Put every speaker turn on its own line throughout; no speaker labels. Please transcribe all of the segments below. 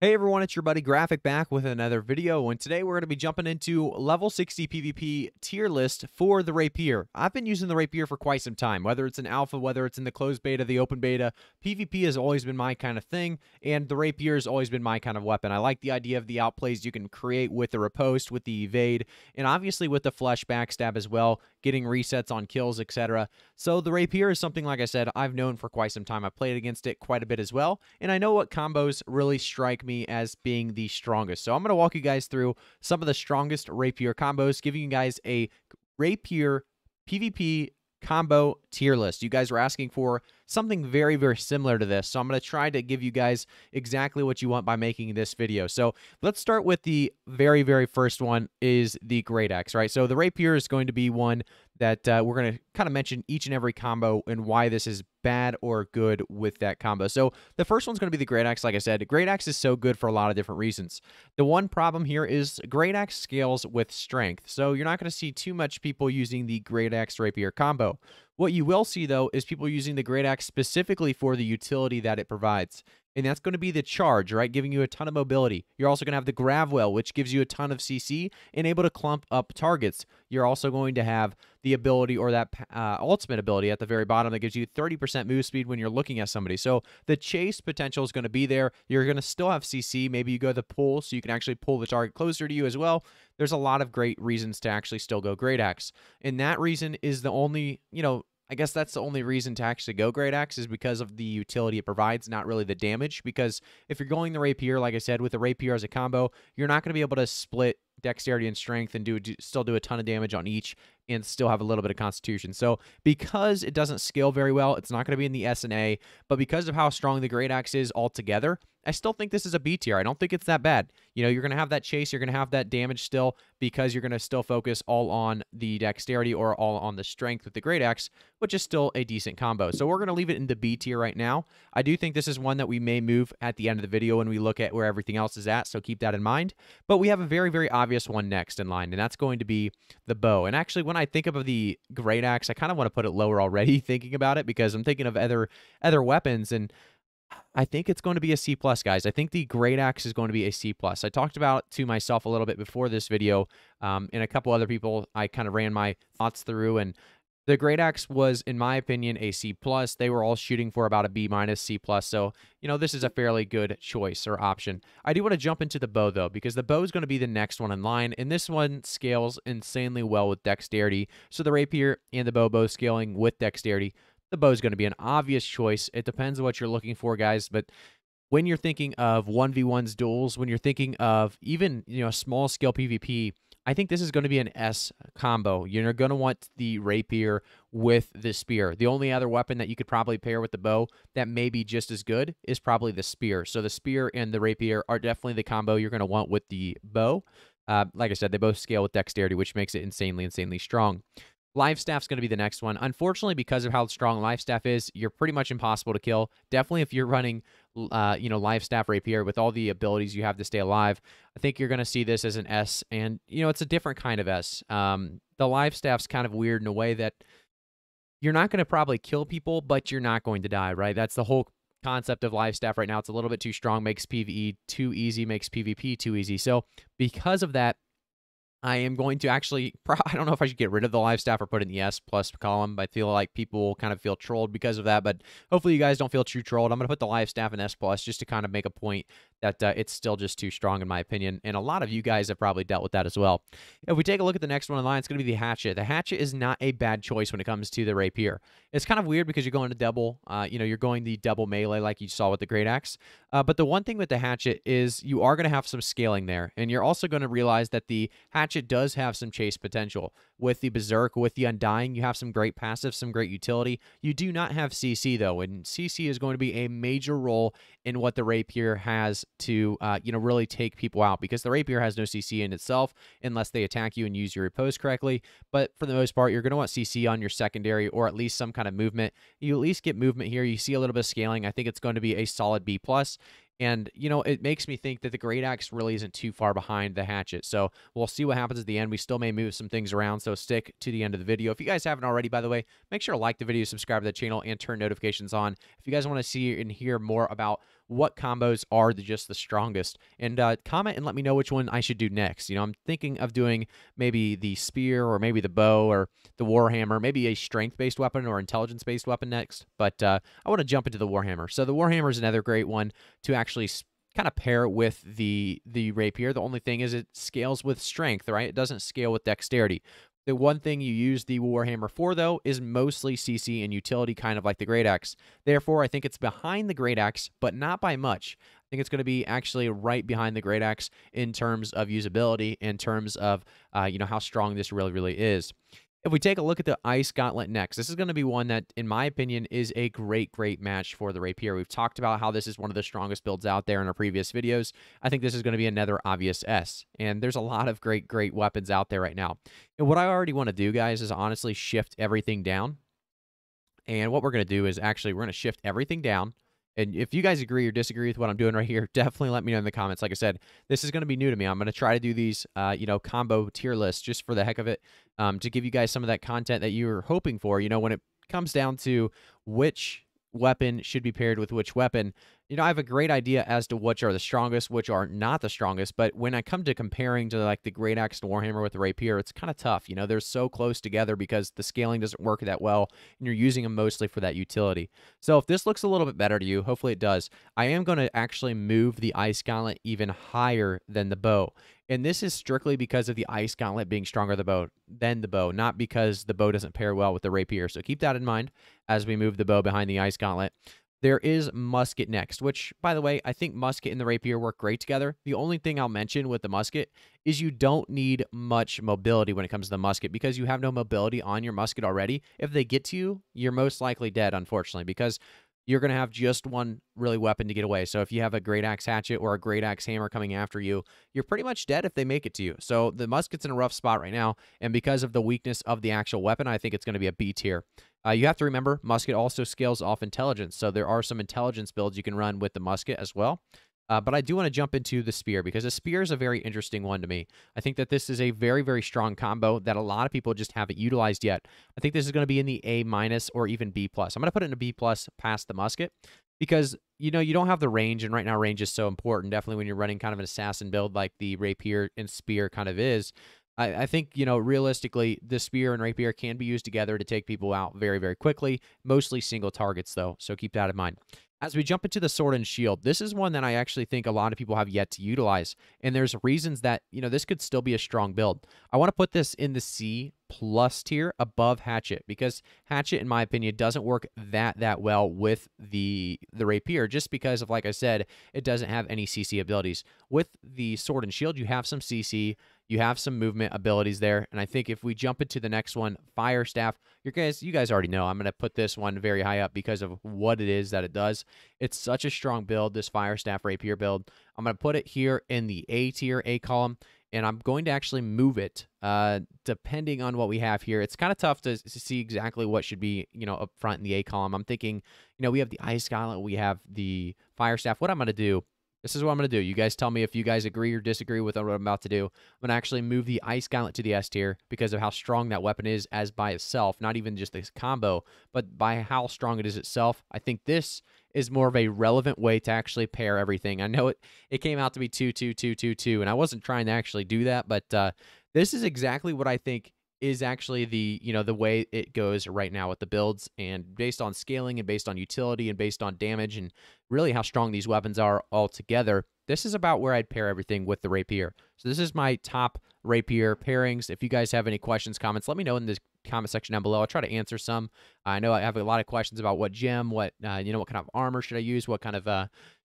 Hey everyone, it's your buddy Graphic back with another video, and today we're going to be jumping into level 60 PvP tier list for the Rapier. I've been using the Rapier for quite some time, whether it's in alpha, whether it's in the closed beta, the open beta, PvP has always been my kind of thing, and the Rapier has always been my kind of weapon. I like the idea of the outplays you can create with the riposte, with the evade, and obviously with the flush backstab as well, getting resets on kills, etc. So the Rapier is something, like I said, I've known for quite some time. I've played against it quite a bit as well, and I know what combos really strike me as being the strongest. So I'm going to walk you guys through some of the strongest rapier combos, giving you guys a rapier PvP combo tier list. You guys were asking for something very, very similar to this. So I'm going to try to give you guys exactly what you want by making this video. So let's start with the very, very first one is the Great Axe, right? So the Rapier is going to be one that uh, we're going to kind of mention each and every combo and why this is bad or good with that combo. So the first one's going to be the Great Axe. Like I said, Great Axe is so good for a lot of different reasons. The one problem here is Great Axe scales with strength. So you're not going to see too much people using the Great Axe Rapier combo. What you will see, though, is people using the great axe specifically for the utility that it provides and that's going to be the charge, right? Giving you a ton of mobility. You're also going to have the Gravwell, which gives you a ton of CC and able to clump up targets. You're also going to have the ability or that uh, ultimate ability at the very bottom that gives you 30% move speed when you're looking at somebody. So the chase potential is going to be there. You're going to still have CC. Maybe you go the pull so you can actually pull the target closer to you as well. There's a lot of great reasons to actually still go Great Axe. And that reason is the only, you know, I guess that's the only reason to actually go Great Axe is because of the utility it provides, not really the damage. Because if you're going the Rapier, like I said, with the Rapier as a combo, you're not going to be able to split dexterity and strength and do, do, still do a ton of damage on each and still have a little bit of constitution. So because it doesn't scale very well, it's not going to be in the S and A, but because of how strong the great axe is altogether, I still think this is a B tier. I don't think it's that bad. You know, you're going to have that chase, you're going to have that damage still because you're going to still focus all on the dexterity or all on the strength with the great axe, which is still a decent combo. So we're going to leave it in the B tier right now. I do think this is one that we may move at the end of the video when we look at where everything else is at, so keep that in mind. But we have a very very obvious one next in line, and that's going to be the bow. And actually, when I think of the great axe, I kind of want to put it lower already. Thinking about it because I'm thinking of other other weapons, and I think it's going to be a C plus, guys. I think the great axe is going to be a C plus. I talked about to myself a little bit before this video, um, and a couple other people. I kind of ran my thoughts through, and the Great Axe was, in my opinion, a C plus. They were all shooting for about a B minus C plus. So, you know, this is a fairly good choice or option. I do want to jump into the bow though, because the bow is going to be the next one in line, and this one scales insanely well with dexterity. So the rapier and the bow both scaling with dexterity. The bow is going to be an obvious choice. It depends on what you're looking for, guys, but when you're thinking of 1v1s duels, when you're thinking of even, you know, small scale PvP, I think this is going to be an S combo. You're going to want the rapier with the spear. The only other weapon that you could probably pair with the bow that may be just as good is probably the spear. So the spear and the rapier are definitely the combo you're going to want with the bow. Uh, like I said, they both scale with dexterity, which makes it insanely, insanely strong. Lifestaff's going to be the next one. Unfortunately, because of how strong Lifestaff is, you're pretty much impossible to kill. Definitely, if you're running uh, you know, live staff rapier with all the abilities you have to stay alive. I think you're going to see this as an S, and you know, it's a different kind of S. Um, the live staff's kind of weird in a way that you're not going to probably kill people, but you're not going to die, right? That's the whole concept of live staff right now. It's a little bit too strong, makes PVE too easy, makes PvP too easy. So because of that, I am going to actually. I don't know if I should get rid of the live staff or put in the S plus column. I feel like people kind of feel trolled because of that, but hopefully you guys don't feel too trolled. I'm going to put the live staff in S plus just to kind of make a point that uh, it's still just too strong, in my opinion. And a lot of you guys have probably dealt with that as well. If we take a look at the next one in line, it's going to be the Hatchet. The Hatchet is not a bad choice when it comes to the Rapier. It's kind of weird because you're going to double, uh, you know, you're going the double melee like you saw with the Great Axe. Uh, but the one thing with the Hatchet is you are going to have some scaling there. And you're also going to realize that the Hatchet does have some chase potential. With the Berserk, with the Undying, you have some great passive, some great utility. You do not have CC, though. And CC is going to be a major role in what the Rapier has to uh, you know really take people out because the rapier has no CC in itself unless they attack you and use your repose correctly. But for the most part, you're going to want CC on your secondary or at least some kind of movement. You at least get movement here. You see a little bit of scaling. I think it's going to be a solid B plus. And, you know, it makes me think that the Great Axe really isn't too far behind the Hatchet. So we'll see what happens at the end. We still may move some things around, so stick to the end of the video. If you guys haven't already, by the way, make sure to like the video, subscribe to the channel, and turn notifications on. If you guys want to see and hear more about what combos are the, just the strongest. And uh, comment and let me know which one I should do next. You know, I'm thinking of doing maybe the spear or maybe the bow or the warhammer, maybe a strength-based weapon or intelligence-based weapon next. But uh, I want to jump into the warhammer. So the warhammer is another great one to actually kind of pair with the the rapier. The only thing is it scales with strength, right? It doesn't scale with dexterity. The one thing you use the Warhammer for, though, is mostly CC and utility, kind of like the Great Axe. Therefore, I think it's behind the Great Axe, but not by much. I think it's going to be actually right behind the Great Axe in terms of usability, in terms of uh, you know how strong this really, really is. If we take a look at the Ice Gauntlet next, this is going to be one that, in my opinion, is a great, great match for the Rapier. We've talked about how this is one of the strongest builds out there in our previous videos. I think this is going to be another obvious S, and there's a lot of great, great weapons out there right now. And what I already want to do, guys, is honestly shift everything down. And what we're going to do is actually we're going to shift everything down. And if you guys agree or disagree with what I'm doing right here, definitely let me know in the comments. Like I said, this is going to be new to me. I'm going to try to do these, uh, you know, combo tier lists just for the heck of it, um, to give you guys some of that content that you were hoping for. You know, when it comes down to which weapon should be paired with which weapon. You know, I have a great idea as to which are the strongest, which are not the strongest, but when I come to comparing to like the Great Axe and Warhammer with the Rapier, it's kind of tough. You know, they're so close together because the scaling doesn't work that well and you're using them mostly for that utility. So if this looks a little bit better to you, hopefully it does, I am going to actually move the Ice Gauntlet even higher than the bow. And this is strictly because of the ice gauntlet being stronger the bow than the bow, not because the bow doesn't pair well with the rapier. So keep that in mind as we move the bow behind the ice gauntlet. There is musket next, which, by the way, I think musket and the rapier work great together. The only thing I'll mention with the musket is you don't need much mobility when it comes to the musket because you have no mobility on your musket already. If they get to you, you're most likely dead, unfortunately, because you're going to have just one really weapon to get away. So if you have a great axe hatchet or a great axe hammer coming after you, you're pretty much dead if they make it to you. So the musket's in a rough spot right now, and because of the weakness of the actual weapon, I think it's going to be a B tier. Uh, you have to remember, musket also scales off intelligence, so there are some intelligence builds you can run with the musket as well. Uh, but I do want to jump into the spear because a spear is a very interesting one to me. I think that this is a very, very strong combo that a lot of people just haven't utilized yet. I think this is going to be in the A minus or even B plus. I'm going to put it in a B plus past the musket because you know you don't have the range, and right now range is so important. Definitely when you're running kind of an assassin build like the rapier and spear kind of is. I, I think you know realistically, the spear and rapier can be used together to take people out very, very quickly. Mostly single targets though, so keep that in mind. As we jump into the sword and shield, this is one that I actually think a lot of people have yet to utilize. And there's reasons that, you know, this could still be a strong build. I want to put this in the C plus tier above hatchet because hatchet in my opinion doesn't work that that well with the the rapier just because of like I said it doesn't have any CC abilities with the sword and shield you have some CC you have some movement abilities there and I think if we jump into the next one fire staff you guys you guys already know I'm going to put this one very high up because of what it is that it does it's such a strong build this fire staff rapier build I'm going to put it here in the A tier A column and I'm going to actually move it uh, depending on what we have here. It's kind of tough to, to, see exactly what should be, you know, up front in the A column. I'm thinking, you know, we have the Ice Gauntlet, we have the Fire Staff. What I'm going to do, this is what I'm going to do. You guys tell me if you guys agree or disagree with what I'm about to do. I'm going to actually move the Ice Gauntlet to the S tier because of how strong that weapon is as by itself, not even just this combo, but by how strong it is itself. I think this is more of a relevant way to actually pair everything. I know it it came out to be two two two two two, and I wasn't trying to actually do that, but uh, this is exactly what I think is actually the you know the way it goes right now with the builds and based on scaling and based on utility and based on damage and really how strong these weapons are all together this is about where I'd pair everything with the rapier. So this is my top rapier pairings. If you guys have any questions, comments, let me know in the comment section down below. I'll try to answer some. I know I have a lot of questions about what gem, what uh, you know, what kind of armor should I use, what kind of uh,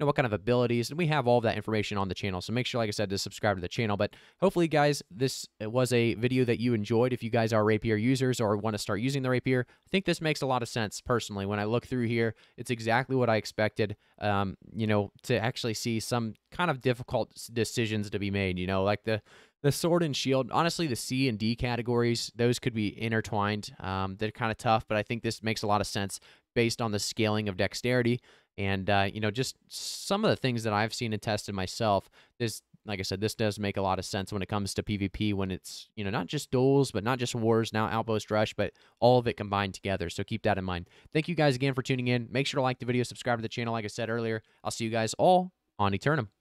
know, what kind of abilities, and we have all of that information on the channel. So make sure, like I said, to subscribe to the channel. But hopefully, guys, this uh, was a video that you enjoyed. If you guys are Rapier users or want to start using the Rapier, I think this makes a lot of sense personally. When I look through here, it's exactly what I expected, um, you know, to actually see some kind of difficult decisions to be made, you know, like the the sword and shield honestly the c and d categories those could be intertwined um, they're kind of tough but i think this makes a lot of sense based on the scaling of dexterity and uh, you know just some of the things that i've seen and tested myself this like i said this does make a lot of sense when it comes to pvp when it's you know not just duels but not just wars now outpost rush but all of it combined together so keep that in mind thank you guys again for tuning in make sure to like the video subscribe to the channel like i said earlier i'll see you guys all on eternum